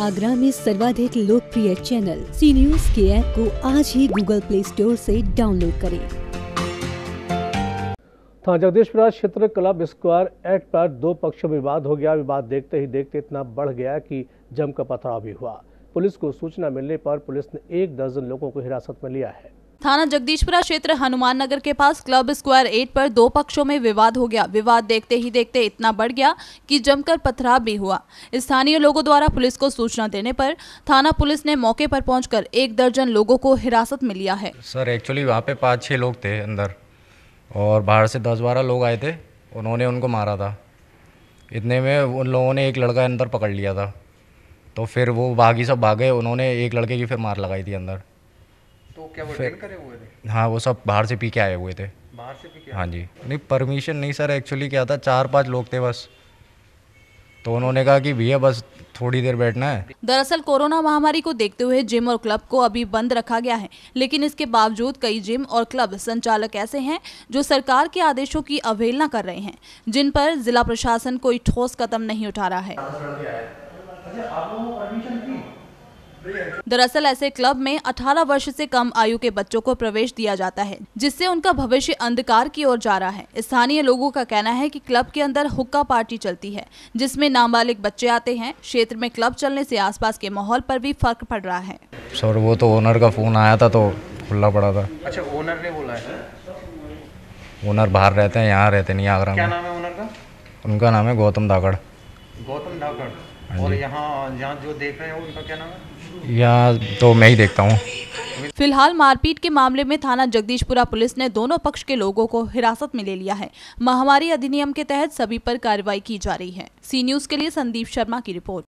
आगरा में सर्वाधिक लोकप्रिय चैनल सी न्यूज के ऐप को आज ही गूगल प्ले स्टोर से डाउनलोड करें था हाँ, जगदीशपुरा क्षेत्र क्लब स्क्वायर एक्ट पर दो पक्षों में विवाद हो गया विवाद देखते ही देखते इतना बढ़ गया कि का पथराव भी हुआ पुलिस को सूचना मिलने पर पुलिस ने एक दर्जन लोगों को हिरासत में लिया है थाना जगदीशपुरा क्षेत्र हनुमान नगर के पास क्लब स्क्वायर एट पर दो पक्षों में विवाद हो गया विवाद देखते ही देखते इतना बढ़ गया कि जमकर पथराव भी हुआ स्थानीय लोगों द्वारा पुलिस को सूचना देने पर थाना पुलिस ने मौके पर पहुंचकर एक दर्जन लोगों को हिरासत में लिया है सर एक्चुअली वहाँ पे पाँच छः लोग थे अंदर और बाहर से दस बारह लोग आए थे उन्होंने उनको मारा था इतने में उन लोगों ने एक लड़का अंदर पकड़ लिया था तो फिर वो बागी सब भागे उन्होंने एक लड़के की फिर मार लगाई थी अंदर तो क्या वो करे हुए थे हाँ वो सब बाहर से पी के आए हुए थे बाहर से पी के हाँ जी नहीं परमिशन नहीं सर एक्चुअली क्या था चार पाँच लोग थे बस तो उन्होंने कहा कि भैया बस थोड़ी देर बैठना है दरअसल कोरोना महामारी को देखते हुए जिम और क्लब को अभी बंद रखा गया है लेकिन इसके बावजूद कई जिम और क्लब संचालक ऐसे हैं जो सरकार के आदेशों की अवहेलना कर रहे हैं जिन पर जिला प्रशासन कोई ठोस कदम नहीं उठा रहा है दरअसल ऐसे क्लब में 18 वर्ष से कम आयु के बच्चों को प्रवेश दिया जाता है जिससे उनका भविष्य अंधकार की ओर जा रहा है स्थानीय लोगों का कहना है कि क्लब के अंदर हुक्का पार्टी चलती है जिसमें नाबालिग बच्चे आते हैं क्षेत्र में क्लब चलने से आसपास के माहौल पर भी फर्क पड़ रहा है सर वो तो ओनर का फोन आया था तो खुला पड़ा था अच्छा ओनर ने बोला है ओनर बाहर रहते हैं यहाँ रहते नहीं आगरा में ओनर का उनका नाम है गौतम धाकड़ गौतम धाकड़ हाँ और यहाँ जो देख रहे हैं उनका क्या नाम है या तो मैं ही देखता हूँ फिलहाल मारपीट के मामले में थाना जगदीशपुरा पुलिस ने दोनों पक्ष के लोगों को हिरासत में ले लिया है महामारी अधिनियम के तहत सभी पर कार्रवाई की जा रही है सी न्यूज के लिए संदीप शर्मा की रिपोर्ट